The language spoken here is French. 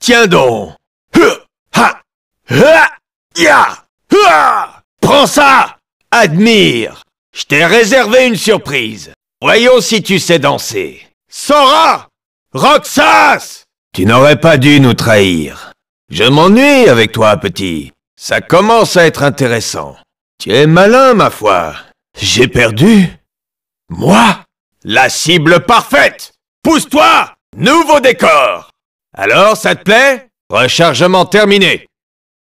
Tiens donc Prends ça Admire Je t'ai réservé une surprise. Voyons si tu sais danser. Sora Roxas Tu n'aurais pas dû nous trahir. Je m'ennuie avec toi, petit. Ça commence à être intéressant. Tu es malin, ma foi. J'ai perdu Moi La cible parfaite Pousse-toi Nouveau décor alors, ça te plaît Rechargement terminé